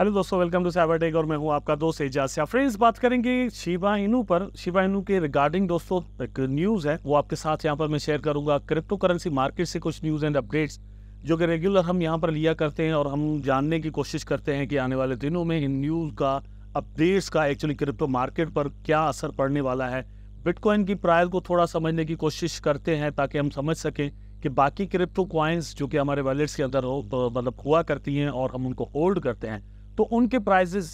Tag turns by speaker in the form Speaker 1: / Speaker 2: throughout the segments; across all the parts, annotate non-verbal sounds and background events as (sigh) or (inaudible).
Speaker 1: Hello दोस्तों welcome to cyber tech और मैं हूं आपका दोस्त एजाज फ्रेंड्स बात करेंगे शिवा इनू पर शिवा इनू के रिगार्डिंग दोस्तों एक न्यूज़ है वो आपके साथ यहां पर मैं शेयर करूंगा क्रिप्टो करेंसी मार्केट से कुछ न्यूज़ एंड अपडेट्स जो कि रेगुलर हम यहाँ पर लिया करते हैं और हम जानने की कोशिश करते हैं कि आने वाले दिनों में इन न्यूज़ का अपडेट्स का एक्चुअली क्रिप्टो मार्केट पर क्या असर पड़ने वाला है बिटकॉइन की प्राइस को थोड़ा समझने की कोशिश करते हैं ताकि हम समझ सकें कि बाकी क्रिप्टो क्वाइंस जो कि हमारे वॉलेट्स के अंदर मतलब हुआ करती हैं और हम उनको होल्ड करते हैं तो उनके प्राइजेज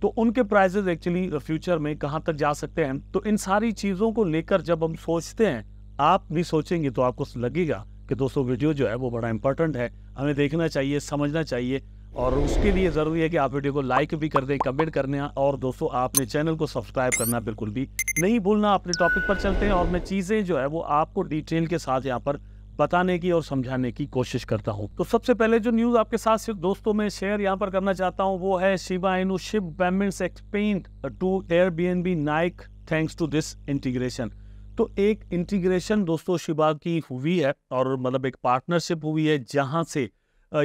Speaker 1: तो उनके प्राइजेज एक्चुअली फ्यूचर में कहाँ तक जा सकते हैं तो इन सारी चीज़ों को लेकर जब हम सोचते हैं आप भी सोचेंगे तो आपको लगेगा कि दोस्तों वीडियो जो है वो बड़ा इंपॉर्टेंट है हमें देखना चाहिए समझना चाहिए और उसके लिए ज़रूरी है कि आप वीडियो को लाइक भी कर दें कमेंट करने और दोस्तों आपने चैनल को सब्सक्राइब करना बिल्कुल भी नहीं भूलना अपने टॉपिक पर चलते हैं और मैं चीज़ें जो है वो आपको डिटेल के साथ यहाँ पर बताने की और समझाने की कोशिश करता हूँ तो सबसे पहले जो न्यूज़ आपके साथ सिर्फ दोस्तों में शेयर यहाँ पर करना चाहता हूँ वो है Shiba Inu Shib payments expand to air B N B Nike thanks to this integration तो एक इंटीग्रेशन दोस्तों शिवा की हुई है और मतलब एक पार्टनरशिप हुई है जहाँ से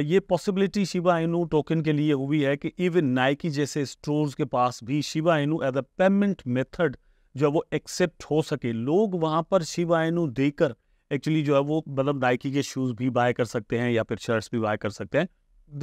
Speaker 1: ये पॉसिबिलिटी शिवा इनू टोकन के लिए हुई है कि इवन नाइकी जैसे स्टोर्स के पास भी शिवा इनू एज अ पेमेंट मेथड जो वो एक्सेप्ट हो सके लोग वहाँ पर शिवा इनू देकर एक्चुअली जो है वो मतलब नाइकी के शूज़ भी बाय कर सकते हैं या फिर शर्ट्स भी बाय कर सकते हैं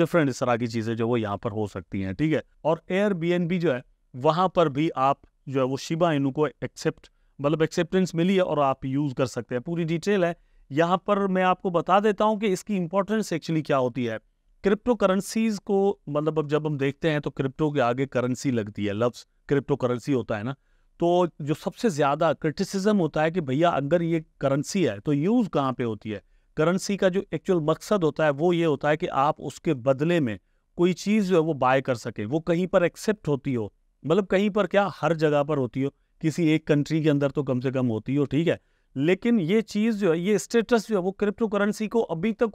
Speaker 1: डिफरेंट इस तरह की चीज़ें जो वो यहाँ पर हो सकती हैं ठीक है और एयर बी जो है वहाँ पर भी आप जो है वो शिबा इनू को एक्सेप्ट मतलब एक्सेप्टेंस मिली है और आप यूज़ कर सकते हैं पूरी डिटेल है यहाँ पर मैं आपको बता देता हूँ कि इसकी इंपॉर्टेंस एक्चुअली क्या होती है क्रिप्टो करेंसीज को मतलब अब जब हम देखते हैं तो क्रिप्टो के आगे करेंसी लगती है लफ्स क्रिप्टो करेंसी होता है ना तो जो सबसे ज़्यादा क्रिटिसिज्म होता है कि भैया अगर ये करेंसी है तो यूज़ कहाँ पे होती है करेंसी का जो एक्चुअल मकसद होता है वो ये होता है कि आप उसके बदले में कोई चीज़ जो है वो बाय कर सके वो कहीं पर एक्सेप्ट होती हो मतलब कहीं पर क्या हर जगह पर होती हो किसी एक कंट्री के अंदर तो कम से कम होती हो ठीक है लेकिन ये चीज़ जो है ये स्टेटस जो है वो क्रिप्टो करेंसी को अभी तक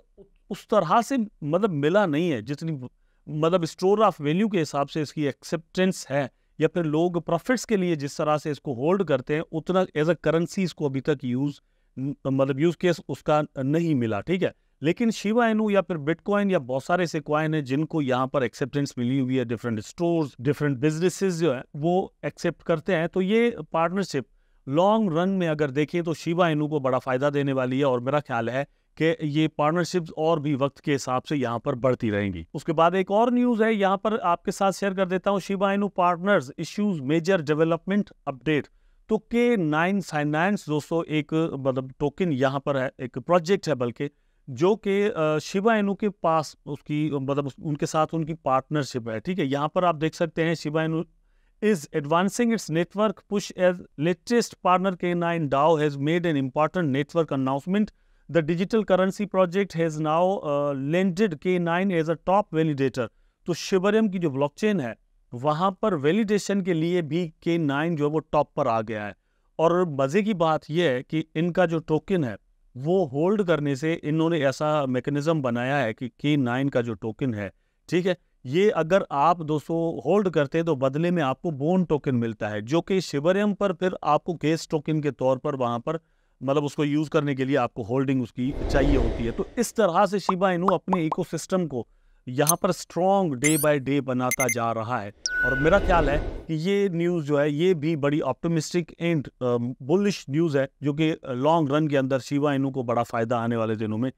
Speaker 1: उस तरह से मतलब मिला नहीं है जितनी मतलब स्टोर ऑफ वैल्यू के हिसाब से इसकी एक्सेप्टेंस है या फिर लोग प्रॉफिट्स के लिए जिस तरह से इसको होल्ड करते हैं उतना एज अ करेंसी इसको अभी तक यूज़ मतलब यूज़ केस उसका नहीं मिला ठीक है लेकिन शिवा एनू या फिर बिटकॉइन या बहुत सारे ऐसे क्वाइन है जिनको यहाँ पर एक्सेप्टेंस मिली हुई है डिफरेंट स्टोर डिफरेंट बिजनेसिस जो है वो एक्सेप्ट करते हैं तो ये पार्टनरशिप लॉन्ग रन में अगर देखें तो शिवा एनू को बड़ा फायदा देने वाली है और मेरा ख्याल है कि ये पार्टनरशिप्स और भी वक्त के हिसाब से यहाँ पर बढ़ती रहेंगी उसके बाद एक और न्यूज़ है यहाँ पर आपके साथ शेयर कर देता हूँ Shiba Inu partners issues major development update तो के नाइन फाइनेंस दोस्तों एक मतलब टोकन यहाँ पर है एक प्रोजेक्ट है बल्कि जो कि शिवा इनू के पास उसकी मतलब उनके साथ उनकी पार्टनरशिप है ठीक है यहाँ पर आप देख सकते हैं Shiba Inu advancing its network push as latest partner K nine DAO has made an important network announcement The digital currency project has now uh, lended K9 as a top validator. तो शिबरम की जो blockchain है वहां पर validation के लिए भी के नाइन जो है वो टॉप पर आ गया है और मज़े की बात यह है कि इनका जो टोकन है वो होल्ड करने से इन्होंने ऐसा मेकनिज़म बनाया है कि के नाइन का जो टोकन है ठीक है ये अगर आप दोस्तों होल्ड करते हैं तो बदले में आपको बोन टोकन मिलता है जो कि शिबरियम पर फिर आपको गेस टोकन के तौर पर वहां पर मतलब उसको यूज करने के लिए आपको होल्डिंग उसकी चाहिए होती है तो इस तरह से शिबा इनू अपने इकोसिस्टम को यहाँ पर स्ट्रॉन्ग डे बाय डे बनाता जा रहा है और मेरा ख्याल है कि ये न्यूज़ जो है ये भी बड़ी ऑप्टोमिस्टिक एंड बुलिश न्यूज़ है जो कि लॉन्ग uh, रन के अंदर शिवा इनू को बड़ा फायदा आने वाले दिनों में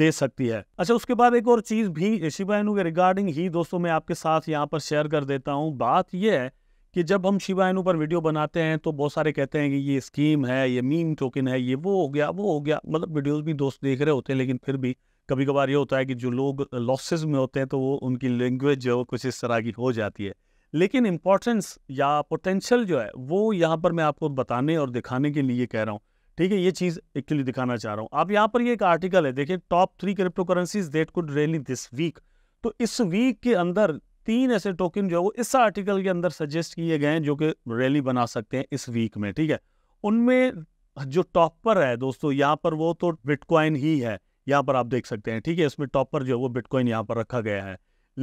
Speaker 1: दे सकती है अच्छा उसके बाद एक और चीज़ भी शिवा इनू के रिगार्डिंग ही दोस्तों मैं आपके साथ यहाँ पर शेयर कर देता हूँ बात यह है कि जब हम शिवायनू पर वीडियो बनाते हैं तो बहुत सारे कहते हैं कि ये स्कीम है ये मीम टोकन है ये वो हो गया वो हो गया मतलब वीडियोस भी दोस्त देख रहे होते हैं लेकिन फिर भी कभी कभार ये होता है कि जो लोग लॉसेज में होते हैं तो वो उनकी लैंग्वेज जो कुछ इस तरह की हो जाती है लेकिन इम्पोर्टेंस या पोटेंशियल जो है वो यहाँ पर मैं आपको बताने और दिखाने के लिए कह रहा हूँ ठीक है ये चीज़ एक्चुअली दिखाना चाह रहा हूँ आप यहाँ पर ये एक आर्टिकल है देखिए top three crypto currencies that could rally this week तो इस वीक के अंदर तीन ऐसे टोकन जो है वो इस आर्टिकल के अंदर सजेस्ट किए गए हैं जो कि रैली बना सकते हैं इस वीक में ठीक है उनमें जो टॉप पर है दोस्तों यहाँ पर वो तो बिटकॉइन ही है यहाँ पर आप देख सकते हैं ठीक है इसमें टॉप पर जो है वो बिटकॉइन यहाँ पर रखा गया है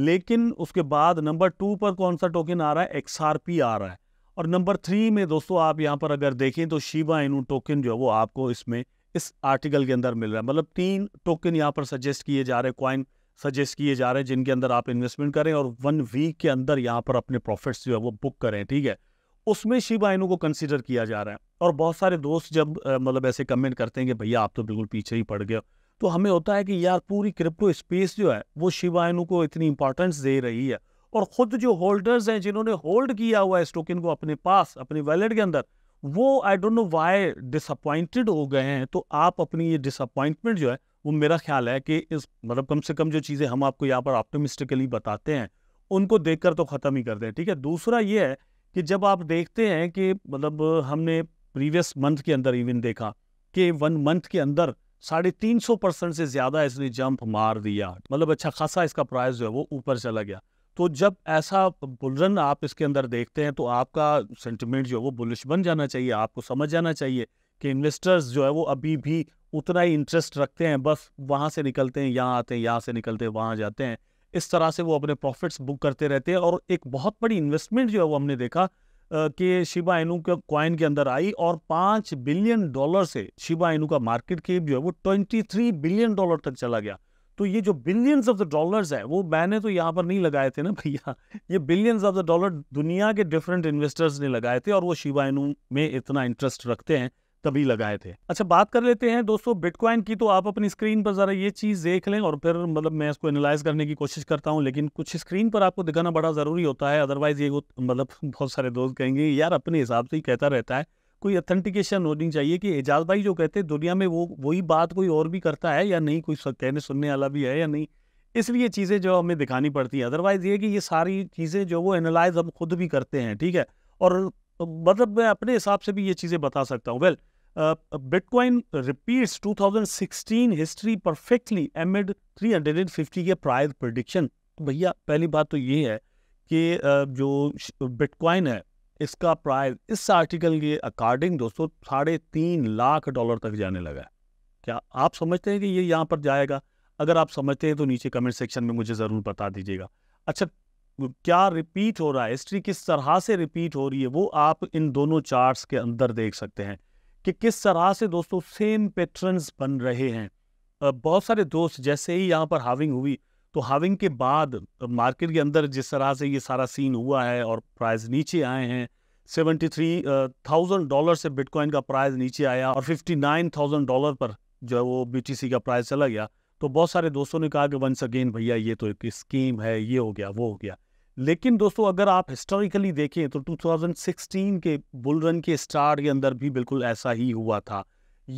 Speaker 1: लेकिन उसके बाद नंबर टू पर कौन सा टोकन आ रहा है एक्स आ रहा है और नंबर थ्री में दोस्तों आप यहाँ पर अगर देखें तो शिबा इनू टोकन जो है वो आपको इसमें इस आर्टिकल के अंदर मिल रहा है मतलब तीन टोकन यहाँ पर सजेस्ट किए जा रहे हैं क्वाइन सजेस्ट किए जा रहे हैं जिनके अंदर आप इन्वेस्टमेंट करें और वन वीक के अंदर यहाँ पर अपने प्रॉफिट्स जो है वो बुक करें ठीक है उसमें शिव इनू को कंसिडर किया जा रहा है और बहुत सारे दोस्त जब मतलब ऐसे कमेंट करते हैं कि भैया आप तो बिल्कुल पीछे ही पड़ गए तो हमें होता है कि यार पूरी क्रिप्टो स्पेस जो है वो शिव इनू को इतनी इंपॉर्टेंस दे रही है और खुद जो होल्डर्स हैं जिन्होंने होल्ड किया हुआ है इस टोकन को अपने पास अपने वैलेट के अंदर वो I don't know why disappointed हो गए हैं तो आप अपनी ये डिसअपॉइंटमेंट जो है वो मेरा ख्याल है कि इस मतलब कम से कम जो चीज़ें हम आपको यहाँ पर ऑप्टोमिस्टिकली बताते हैं उनको देखकर तो ख़त्म ही कर दें ठीक है दूसरा ये है कि जब आप देखते हैं कि मतलब हमने प्रीवियस मंथ के अंदर इवन देखा कि वन मंथ के अंदर साढ़े तीन सौ परसेंट से ज़्यादा इसने जंप मार दिया मतलब अच्छा खासा इसका प्राइस जो है वो ऊपर चला गया तो जब ऐसा बुलरन आप इसके अंदर देखते हैं तो आपका सेंटिमेंट जो है वो बुलिश बन जाना चाहिए आपको समझ जाना चाहिए कि इन्वेस्टर्स जो है वो अभी भी उतना ही इंटरेस्ट रखते हैं बस वहाँ से निकलते हैं यहाँ आते हैं यहाँ से निकलते हैं वहाँ जाते हैं इस तरह से वो अपने प्रॉफिट्स बुक करते रहते हैं और एक बहुत बड़ी इन्वेस्टमेंट जो है वो हमने देखा कि शिबा इनू के कॉइन के अंदर आई और पाँच बिलियन डॉलर से शिबा इनू का मार्केट केप जो है वो ट्वेंटी थ्री बिलियन डॉलर तक चला गया तो ये जो बिलियंस ऑफ द डॉलर्स है वो मैंने तो यहाँ पर नहीं लगाए थे ना भैया (laughs) ये बिलियंस ऑफ द डॉलर दुनिया के डिफरेंट इन्वेस्टर्स ने लगाए थे और वो शिबा इनू में इतना इंटरेस्ट रखते हैं तभी लगाए थे अच्छा बात कर लेते हैं दोस्तों बिटकॉइन की तो आप अपनी स्क्रीन पर ज़रा ये चीज़ देख लें और फिर मतलब मैं इसको एनालाइज करने की कोशिश करता हूँ लेकिन कुछ स्क्रीन पर आपको दिखाना बड़ा ज़रूरी होता है अदरवाइज़ ये मतलब (laughs) बहुत सारे दोस्त कहेंगे यार अपने हिसाब से ही कहता रहता है कोई अथेंटिकेशन होनी चाहिए कि एजाज भाई जो कहते हैं दुनिया में वो वही बात कोई और भी करता है या नहीं कोई कहने सुनने वाला भी है या नहीं इसलिए चीज़ें जो हमें दिखानी पड़ती है अदरवाइज़ ये कि ये सारी चीज़ें जो वो एनालाइज हम खुद भी करते हैं ठीक है और तो मतलब मैं अपने हिसाब से भी ये चीज़ें बता सकता हूँ well bitcoin repeats 2016 history perfectly amid 350 के प्राइस प्रडिक्शन तो भैया पहली बात तो ये है कि जो बिटकॉइन है इसका प्राइस इस आर्टिकल के अकॉर्डिंग दोस्तों साढ़े तीन लाख डॉलर तक जाने लगा है क्या आप समझते हैं कि ये यहाँ पर जाएगा अगर आप समझते हैं तो नीचे कमेंट सेक्शन में मुझे ज़रूर बता दीजिएगा अच्छा क्या रिपीट हो रहा है हिस्ट्री किस तरह से रिपीट हो रही है वो आप इन दोनों चार्ट्स के अंदर देख सकते हैं कि किस तरह से दोस्तों सेम पैटर्न्स बन रहे हैं बहुत सारे दोस्त जैसे ही यहाँ पर हाविंग हुई तो हाविंग के बाद मार्केट के अंदर जिस तरह से ये सारा सीन हुआ है और प्राइस नीचे आए हैं सेवेंटी थ्री थाउजेंड डॉलर से बिटकॉइन का प्राइस नीचे आया और फिफ्टी नाइन थाउजेंड डॉलर पर जो है वो बी का प्राइस चला गया तो बहुत सारे दोस्तों ने कहा कि वंस अगेन भैया ये तो एक स्कीम है ये हो गया वो हो गया लेकिन दोस्तों अगर आप हिस्टोरिकली देखें तो 2016 के बुल रन के स्टार्ट के अंदर भी बिल्कुल ऐसा ही हुआ था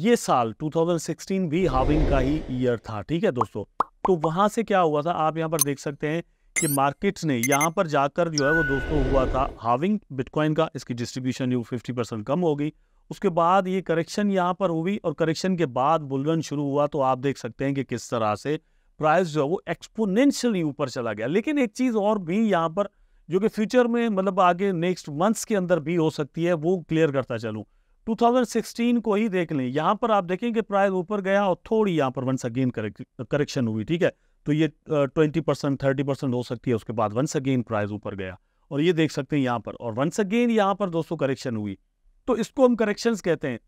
Speaker 1: ये साल 2016 भी हाविंग का ही ईयर था ठीक है दोस्तों तो वहां से क्या हुआ था आप यहां पर देख सकते हैं कि मार्केट ने यहां पर जाकर जो है वो दोस्तों हुआ था हाविंग बिटकॉइन का इसकी डिस्ट्रीब्यूशन जो फिफ्टी परसेंट कम हो गई उसके बाद ये करेक्शन यहाँ पर हुई और करेक्शन के बाद बुलरन शुरू हुआ तो आप देख सकते हैं कि किस तरह से प्राइस जो है वो एक्सपोनेंशियली ऊपर चला गया लेकिन एक चीज़ और भी यहाँ पर जो कि फ्यूचर में मतलब आगे नेक्स्ट मंथ्स के अंदर भी हो सकती है वो क्लियर करता चलूँ 2016 को ही देख लें यहाँ पर आप देखें कि प्राइस ऊपर गया और थोड़ी यहाँ पर वंस अगेन करेक्शन हुई ठीक है तो ये ट्वेंटी परसेंट थर्टी परसेंट हो सकती है उसके बाद वंस अगेन प्राइस ऊपर गया और ये देख सकते हैं यहाँ पर और वंस अगेन यहाँ पर दोस्तों करेक्शन हुई तो इसको हम करेक्शन कहते हैं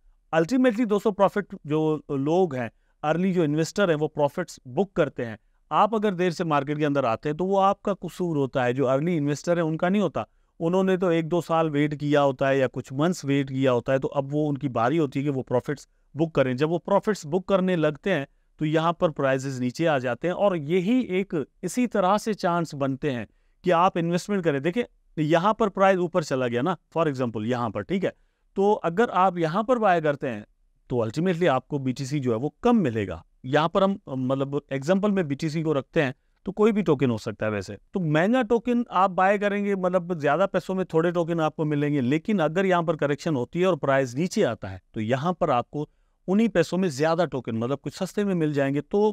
Speaker 1: अल्टीमेटली दोस्तों प्रॉफिट जो लोग हैं अर्ली जो इन्वेस्टर हैं वो प्रॉफिट्स बुक करते हैं आप अगर देर से मार्केट के अंदर आते हैं तो वो आपका कसूर होता है जो अर्ली इन्वेस्टर है उनका नहीं होता उन्होंने तो एक दो साल वेट किया होता है या कुछ मंथ्स वेट किया होता है तो अब वो उनकी बारी होती है कि वो प्रॉफिट्स बुक करें जब वो प्रॉफिट्स बुक करने लगते हैं तो यहाँ पर प्राइजेज नीचे आ जाते हैं और यही एक इसी तरह से चांस बनते हैं कि आप इन्वेस्टमेंट करें देखिए यहाँ पर प्राइस ऊपर चला गया ना फॉर एग्जाम्पल यहाँ पर ठीक है तो अगर आप यहाँ पर बाय करते हैं तो अल्टीमेटली आपको बीटीसी जो है वो कम मिलेगा यहाँ पर हम मतलब एग्जाम्पल में बीटीसी को रखते हैं तो कोई भी टोकन हो सकता है वैसे तो महंगा टोकन आप बाय करेंगे मतलब ज्यादा पैसों में थोड़े टोकन आपको मिलेंगे लेकिन अगर यहाँ पर करेक्शन होती है और प्राइस नीचे आता है तो यहाँ पर आपको उन्हीं पैसों में ज्यादा टोकन मतलब कुछ सस्ते में मिल जाएंगे तो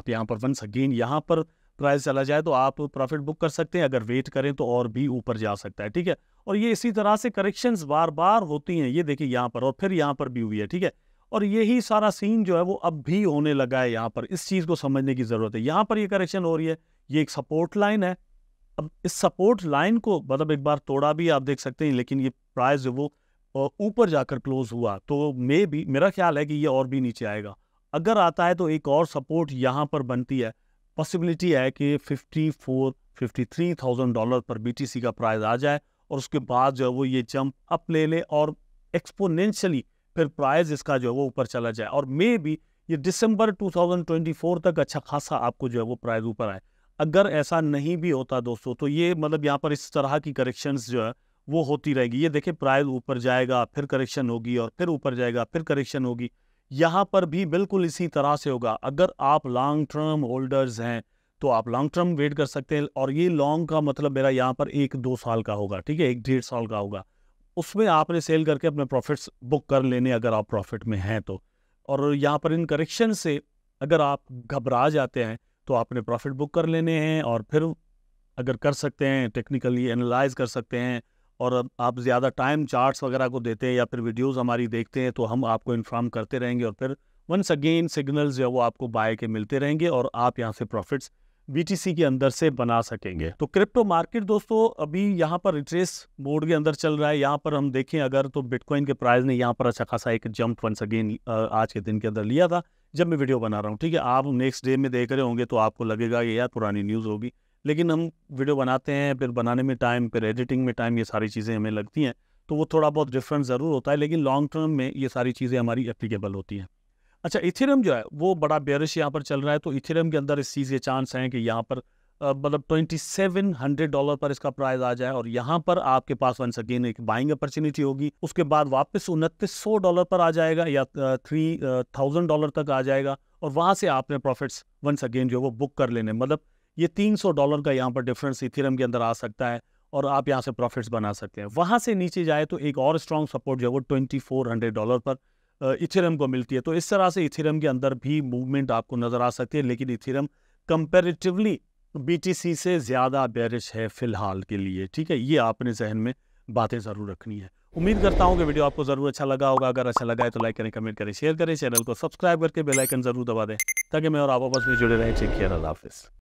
Speaker 1: आप यहाँ पर वन सगेन यहाँ पर प्राइस चला जाए तो आप प्रॉफिट बुक कर सकते हैं अगर वेट करें तो और भी ऊपर जा सकता है ठीक है और ये इसी तरह से करेक्शन बार बार होती हैं ये देखिए यहाँ पर और फिर यहाँ पर भी हुई है ठीक है और यही सारा सीन जो है वो अब भी होने लगा है यहाँ पर इस चीज़ को समझने की ज़रूरत है यहाँ पर ये करेक्शन हो रही है ये एक सपोर्ट लाइन है अब इस सपोर्ट लाइन को मतलब एक बार तोड़ा भी आप देख सकते हैं लेकिन ये प्राइस वो ऊपर जाकर क्लोज हुआ तो मे भी मेरा ख्याल है कि ये और भी नीचे आएगा अगर आता है तो एक और सपोर्ट यहाँ पर बनती है पॉसिबिलिटी है कि थ्री थाउजेंड डॉलर पर बीटीसी का प्राइस आ जाए और उसके बाद जो है वो ये जंप अप ले ले और एक्सपोनेंशियली फिर प्राइस इसका जो है वो ऊपर चला जाए और मे भी ये दिसंबर 2024 तक अच्छा खासा आपको जो है वो प्राइस ऊपर आए अगर ऐसा नहीं भी होता दोस्तों तो ये मतलब यहाँ पर इस तरह की करेक्शंस जो है वो होती रहेगी ये देखिए प्राइस ऊपर जाएगा फिर करेक्शन होगी और फिर ऊपर जाएगा फिर करेक्शन होगी यहाँ पर भी बिल्कुल इसी तरह से होगा अगर आप लॉन्ग टर्म होल्डर्स हैं तो आप लॉन्ग टर्म वेट कर सकते हैं और ये लॉन्ग का मतलब मेरा यहाँ पर एक दो साल का होगा ठीक है एक डेढ़ साल का होगा उसमें आपने सेल करके अपने प्रॉफिट्स बुक कर लेने अगर आप प्रॉफिट में हैं तो और यहाँ पर इन करेक्शन से अगर आप घबरा जाते हैं तो आपने प्रॉफिट बुक कर लेने हैं और फिर अगर कर सकते हैं टेक्निकली एनालाइज कर सकते हैं और आप ज़्यादा टाइम चार्ट्स वगैरह को देते हैं या फिर वीडियोस हमारी देखते हैं तो हम आपको इन्फॉर्म करते रहेंगे और फिर वंस अगेन सिग्नल्स जो है वो आपको बाय के मिलते रहेंगे और आप यहाँ से प्रॉफिट्स बीटीसी के अंदर से बना सकेंगे तो क्रिप्टो मार्केट दोस्तों अभी यहाँ पर रिट्रेस मोड के अंदर चल रहा है यहाँ पर हम देखें अगर तो बिटकॉइन के प्राइस ने यहाँ पर अच्छा खासा एक जंप वंस अगेन आज के दिन के अंदर लिया था जब मैं वीडियो बना रहा हूँ ठीक है आप नेक्स्ट डे में देख रहे होंगे तो आपको लगेगा ये यार पुरानी न्यूज़ होगी लेकिन हम वीडियो बनाते हैं फिर बनाने में टाइम फिर एडिटिंग में टाइम ये सारी चीज़ें हमें लगती हैं तो वो थोड़ा बहुत डिफरेंस ज़रूर होता है लेकिन लॉन्ग टर्म में ये सारी चीज़ें हमारी एप्लीकेबल होती हैं अच्छा इथेरियम जो है वो बड़ा बेरिश यहाँ पर चल रहा है तो इथेरियम के अंदर इस चीज़ के चांस हैं कि यहाँ पर मतलब ट्वेंटी सेवन हंड्रेड डॉलर पर इसका प्राइस आ जाए और यहाँ पर आपके पास वंस अगेन एक बाइंग अपॉर्चुनिटी होगी उसके बाद वापस उनतीस सौ डॉलर पर आ जाएगा या थ्री थाउजेंड डॉलर तक आ जाएगा और वहाँ से आपने प्रॉफिट्स वंस अगेन जो है वो बुक कर लेने मतलब ये तीन सौ डॉलर का यहाँ पर डिफरेंस इथेरियम के अंदर आ सकता है और आप यहाँ से प्रॉफिट्स बना सकते हैं वहाँ से नीचे जाए तो एक और स्ट्रॉन्ग सपोर्ट जो है वो ट्वेंटी फोर हंड्रेड डॉलर पर इथेरम को मिलती है तो इस तरह से इथेरम के अंदर भी मूवमेंट आपको नजर आ सकती है लेकिन इथेरम कंपेरेटिवली बीटीसी से ज़्यादा बेरिश है फिलहाल के लिए ठीक है ये आपने जहन में बातें ज़रूर रखनी है उम्मीद करता हूँ कि वीडियो आपको ज़रूर अच्छा लगा होगा अगर अच्छा लगा है तो लाइक करें कमेंट करें शेयर करें चैनल को सब्सक्राइब करके बेलाइकन ज़रूर दबा दें ताकि मैं और आप आपस में जुड़े रहें चेक किया हाफिज़